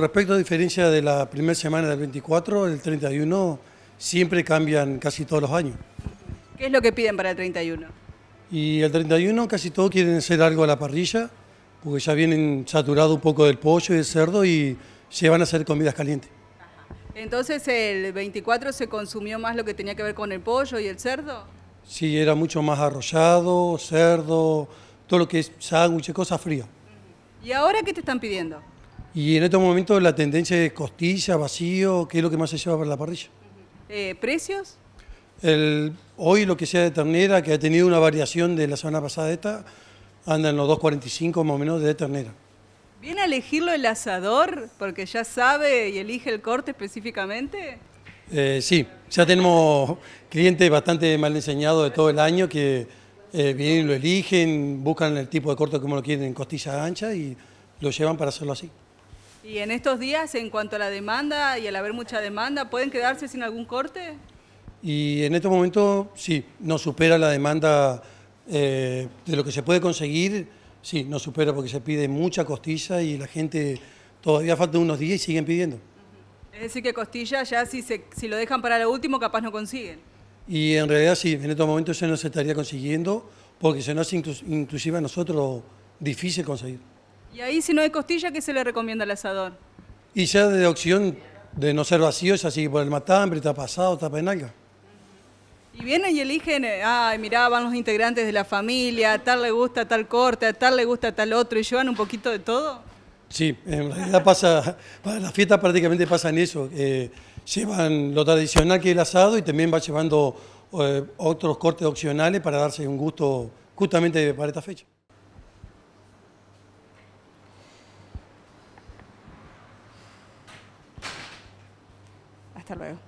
Respecto a diferencia de la primera semana del 24, el 31 siempre cambian casi todos los años. ¿Qué es lo que piden para el 31? Y el 31 casi todos quieren hacer algo a la parrilla, porque ya vienen saturados un poco del pollo y del cerdo y se van a hacer comidas calientes. Entonces, ¿el 24 se consumió más lo que tenía que ver con el pollo y el cerdo? Sí, era mucho más arrollado, cerdo, todo lo que es sándwiches, cosas frías. ¿Y ahora qué te están pidiendo? Y en estos momentos la tendencia es costilla, vacío, ¿qué es lo que más se lleva para la parrilla. Eh, ¿Precios? hoy lo que sea de ternera, que ha tenido una variación de la semana pasada esta, anda en los 2.45 más o menos de ternera. ¿Viene a elegirlo el asador porque ya sabe y elige el corte específicamente? Eh, sí, ya tenemos clientes bastante mal enseñados de todo el año que eh, vienen y lo eligen, buscan el tipo de corte como lo quieren en costilla ancha y lo llevan para hacerlo así. ¿Y en estos días, en cuanto a la demanda y al haber mucha demanda, pueden quedarse sin algún corte? Y en estos momentos, sí, no supera la demanda eh, de lo que se puede conseguir, sí, no supera porque se pide mucha costilla y la gente todavía falta unos días y siguen pidiendo. Es decir, que costilla ya si, se, si lo dejan para lo último, capaz no consiguen. Y en realidad sí, en estos momentos no eso se estaría consiguiendo porque se nos hace inclusive a nosotros difícil conseguir. Y ahí si no hay costilla, ¿qué se le recomienda al asador? Y ya de opción de no ser vacío, es así por el matambre, está pasado, está penalga. Y vienen y eligen, ah, mirá, van los integrantes de la familia, tal le gusta tal corte, a tal le gusta tal otro, y llevan un poquito de todo. Sí, en realidad pasa, para las fiestas prácticamente pasan eso. llevan lo tradicional que es el asado y también va llevando eh, otros cortes opcionales para darse un gusto justamente para esta fecha. Hasta luego.